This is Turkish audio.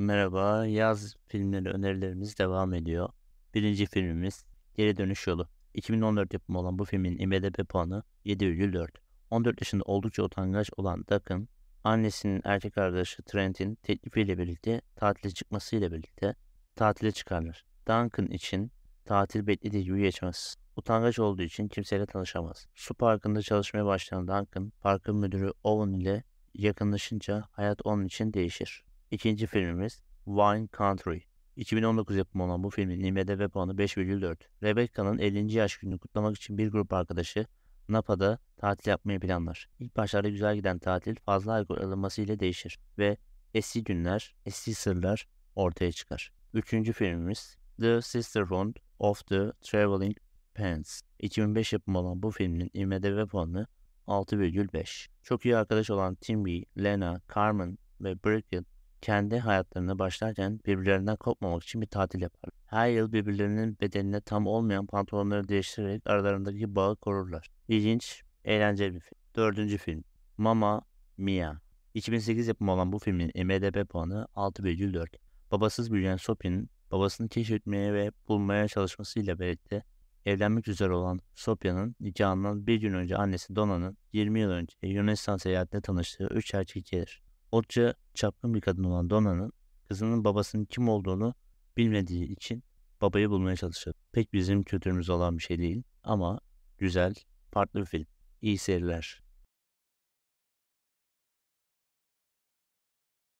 Merhaba, yaz filmleri önerilerimiz devam ediyor. Birinci filmimiz Geri Dönüş Yolu. 2014 yapımı olan bu filmin IMDb puanı 7,4. 14 yaşında oldukça utangaç olan Duncan, annesinin erkek arkadaşı Trent'in teklifiyle birlikte tatile çıkmasıyla birlikte tatile çıkarlar. Duncan için tatil beklediği gibi geçmez. Utangaç olduğu için kimseyle tanışamaz. Su parkında çalışmaya başlayan Duncan, parkın müdürü Owen ile yakınlaşınca hayat onun için değişir. İkinci filmimiz Wine Country. 2019 yapımı olan bu filmin IMDb puanı 5,4. Rebecca'nın 50. yaş gününü kutlamak için bir grup arkadaşı Napa'da tatil yapmayı planlar. İlk başlarda güzel giden tatil fazla alkol alınması ile değişir ve eski günler, eski sırlar ortaya çıkar. Üçüncü filmimiz The Sisterhood of the Traveling Pants. 2005 yapımı olan bu filmin IMDb puanı 6,5. Çok iyi arkadaş olan Timmy, Lena, Carmen ve Bridget kendi hayatlarına başlarken birbirlerinden kopmamak için bir tatil yapar. Her yıl birbirlerinin bedenine tam olmayan pantolonları değiştirerek aralarındaki bağı korurlar. İlginç, eğlenceli bir film. Dördüncü film Mama Mia. 2008 yapımı olan bu filmin IMDb puanı 6,4. Babasız büyüyen Sophie'nin babasını keşfetmeye ve bulmaya çalışmasıyla birlikte evlenmek üzere olan Sopya'nın nikahından bir gün önce annesi Dona'nın 20 yıl önce Yunanistan seyahatinde tanıştığı 3 erkek gelir. Oldukça çapkın bir kadın olan Donna'nın kızının babasının kim olduğunu bilmediği için babayı bulmaya çalışır. Pek bizim kültürümüz olan bir şey değil ama güzel, farklı bir film. İyi seyirler.